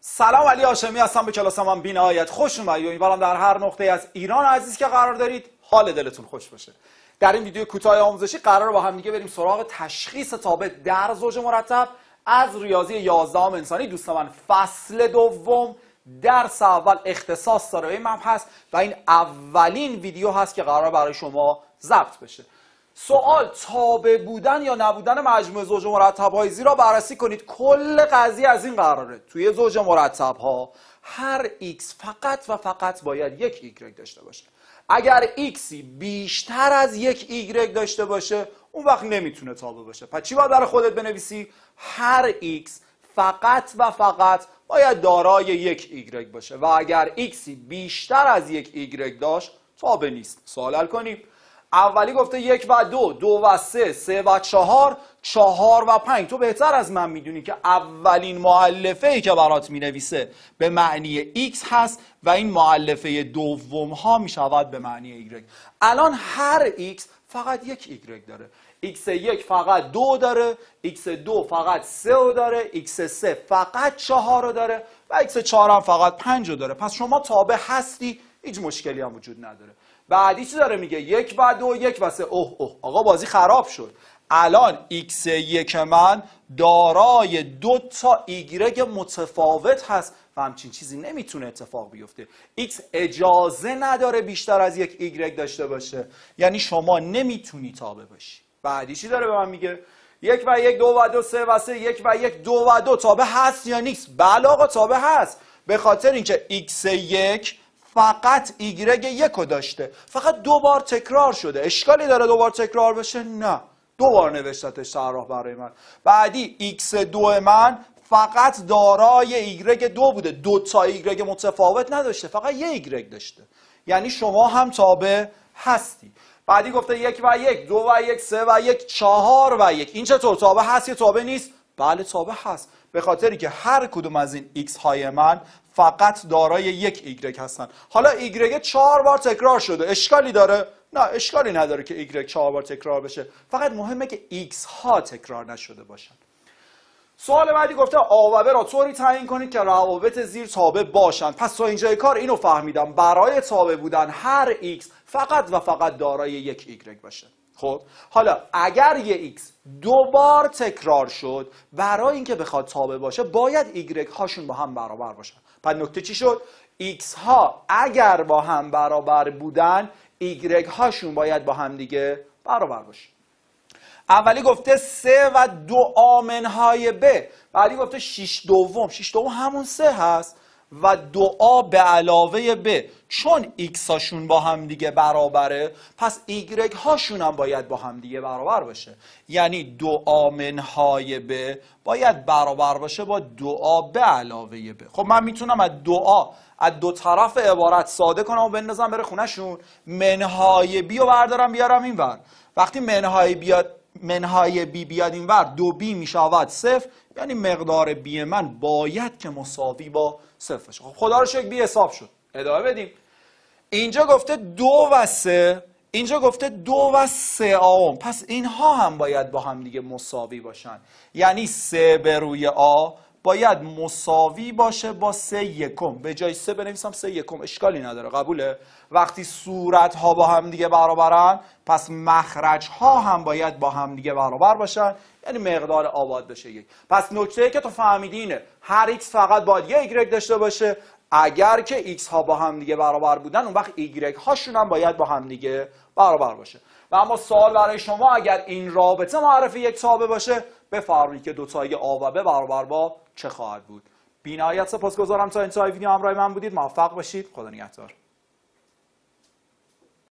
سلام علی هاشمی هستم به کلاس من بینهایت خوش اومدید و امیدوارم در هر نقطه از ایران عزیز که قرار دارید حال دلتون خوش باشه در این ویدیو کوتاه آموزشی قرار با هم دیگه بریم سراغ تشخیص تابع در زوج مرتب از ریاضی 11 انسانی دوست من فصل دوم درس اول اختصاص داره این مبحث و این اولین ویدیو هست که قرار برای شما ضبط بشه سوال تابع بودن یا نبودن مجموع زوج مرتب های زیرا بررسی کنید کل قضیه از این قراره توی زوج مرتب ها هر x فقط و فقط باید یک y داشته باشه اگر x بیشتر از یک y داشته باشه اون وقت نمیتونه تابع باشه پس چی باید برای خودت بنویسی هر x فقط و فقط باید دارای یک y باشه و اگر x بیشتر از یک y داشت تابع نیست سوال کنیم اولی گفته یک و دو دو و سه سه و چهار چهار و پنج تو بهتر از من میدونی که اولین معلفه ای که برات مینویسه به معنی x هست و این معلفه دوم ها شود به معنی y الان هر x فقط یک y داره x یک فقط دو داره x دو فقط سه داره x سه فقط چهار رو داره و x4 هم فقط پنج رو داره پس شما تابع هستی هیچ مشکلی هم وجود نداره بعدی چی داره میگه یک و دو یک و سه اوه اوه آقا بازی خراب شد الان x یک من دارای دو تا ایگرگ متفاوت هست و همچین چیزی نمیتونه اتفاق بیفته x اجازه نداره بیشتر از یک ایگرگ داشته باشه یعنی شما نمیتونی تابه باشی بعدی چی داره به من میگه یک و یک دو و دو سه و سه یک و یک دو و دو تابه هست یا نیست بله آقا تابه هست به خاطر اینکه x یک فقط ایگرگ و داشته فقط دو بار تکرار شده اشکالی داره دوبار تکرار بشه نه دو بار نوشتتش سراح برای من بعدی ایکس دو من فقط دارای ایگرگ دو بوده دو تا ایگرگ متفاوت نداشته فقط یه ایگرگ داشته یعنی شما هم تابع هستی بعدی گفته یک و یک دو و یک سه و یک چهار و یک این چطور تابع هست یا تابع نیست بله تابع هست به خاطری که هر کدوم از این ایکس های من فقط دارای یک ایگرگ هستن حالا y چهار بار تکرار شده اشکالی داره نه اشکالی نداره که ایگرگ چهار بار تکرار بشه فقط مهمه که ایکس ها تکرار نشده باشن سوال بعدی گفته آوابه را طوری تعیین کنید که روابط زیر تابع باشند پس تو اینجای کار اینو فهمیدم برای تابع بودن هر ایکس فقط و فقط دارای یک ایگرگ باشه خب حالا اگر یه ایکس دو بار تکرار شد برای اینکه بخواد تابع باشه باید ایگرگ هاشون با هم برابر باشن پس نکته چی شد ایکس ها اگر با هم برابر بودن ایگرگ هاشون باید با هم دیگه برابر باشه اولی گفته سه و دو آمن های ب بعدی گفته 6 دوم 6 دوم همون سه هست و دعا به علاوه به چون ایکس هاشون با هم دیگه برابره پس ایگرگ هاشون هم باید با هم دیگه برابر باشه یعنی دعا منهای به باید برابر باشه با دعا به علاوه به خب من میتونم از دعا از دو طرف عبارت ساده کنم و بندازم بره خونهشون منهای بی رو بردارم بیارم اینور وقتی منهای بیاد منهای بی بیاد اینور دو بی میشود صفر یعنی مقدار بی من باید که مساوی با صفر باشه خب خدا رو شکر بی حساب شد ادامه بدیم اینجا گفته دو و سه اینجا گفته دو و سه آم پس اینها هم باید با هم دیگه مساوی باشن یعنی سه به روی آ باید مساوی باشه با سه یکم به جای سه بنویسم سه یکم اشکالی نداره قبوله وقتی صورت ها با هم دیگه برابرن پس مخرج ها هم باید با هم دیگه برابر باشن یعنی مقدار آباد بشه یک پس نکته که تو فهمیدینه هر ایکس فقط باید یه ایگرگ داشته باشه اگر که ایکس ها با هم دیگه برابر بودن اون وقت ایگرگ هاشون هم باید با هم دیگه برابر باشه و اما سوال برای شما اگر این رابطه معرفی یک تابه باشه بفرمایید که تای آ و ب برابر با چه خواهد بود بینهایت سپاسگزارم تا انتهای ویدیو همراه من بودید موفق باشید خدا نگهدار